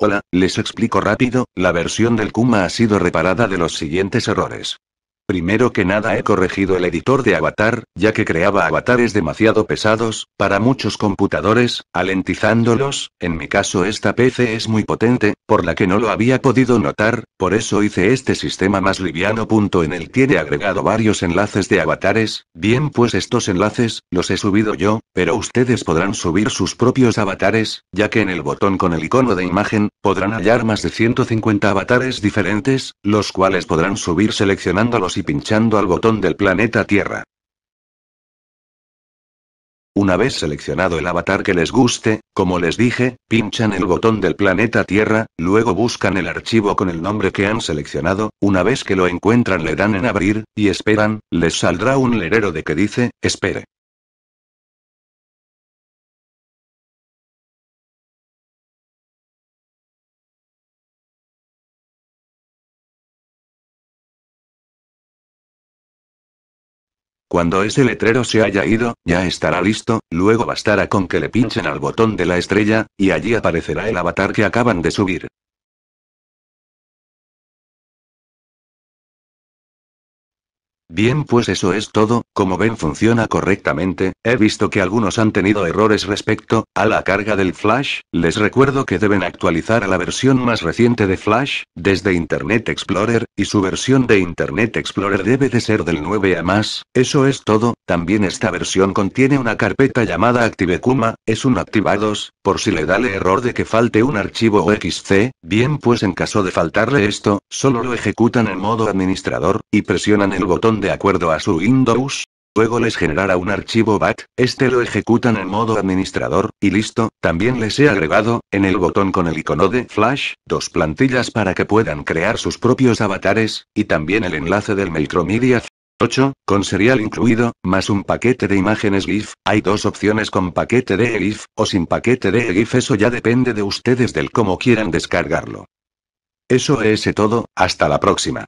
Hola, les explico rápido, la versión del Kuma ha sido reparada de los siguientes errores. Primero que nada he corregido el editor de avatar, ya que creaba avatares demasiado pesados, para muchos computadores, alentizándolos, en mi caso esta PC es muy potente, por la que no lo había podido notar, por eso hice este sistema más liviano. en el tiene agregado varios enlaces de avatares, bien pues estos enlaces, los he subido yo, pero ustedes podrán subir sus propios avatares, ya que en el botón con el icono de imagen, podrán hallar más de 150 avatares diferentes, los cuales podrán subir seleccionándolos pinchando al botón del planeta Tierra. Una vez seleccionado el avatar que les guste, como les dije, pinchan el botón del planeta Tierra, luego buscan el archivo con el nombre que han seleccionado, una vez que lo encuentran le dan en abrir, y esperan, les saldrá un lerero de que dice, espere. Cuando ese letrero se haya ido, ya estará listo, luego bastará con que le pinchen al botón de la estrella, y allí aparecerá el avatar que acaban de subir. Bien, pues eso es todo, como ven funciona correctamente, he visto que algunos han tenido errores respecto a la carga del Flash, les recuerdo que deben actualizar a la versión más reciente de Flash, desde Internet Explorer, y su versión de Internet Explorer debe de ser del 9 a más, eso es todo, también esta versión contiene una carpeta llamada ActiveCuma, es un activados, por si le da el error de que falte un archivo xc, bien pues en caso de faltarle esto, solo lo ejecutan en modo administrador, y presionan el botón de acuerdo a su Windows, luego les generará un archivo BAT, este lo ejecutan en modo administrador, y listo, también les he agregado, en el botón con el icono de Flash, dos plantillas para que puedan crear sus propios avatares, y también el enlace del Micromedia 8, con serial incluido, más un paquete de imágenes GIF. Hay dos opciones con paquete de GIF o sin paquete de GIF, eso ya depende de ustedes del cómo quieran descargarlo. Eso es todo, hasta la próxima.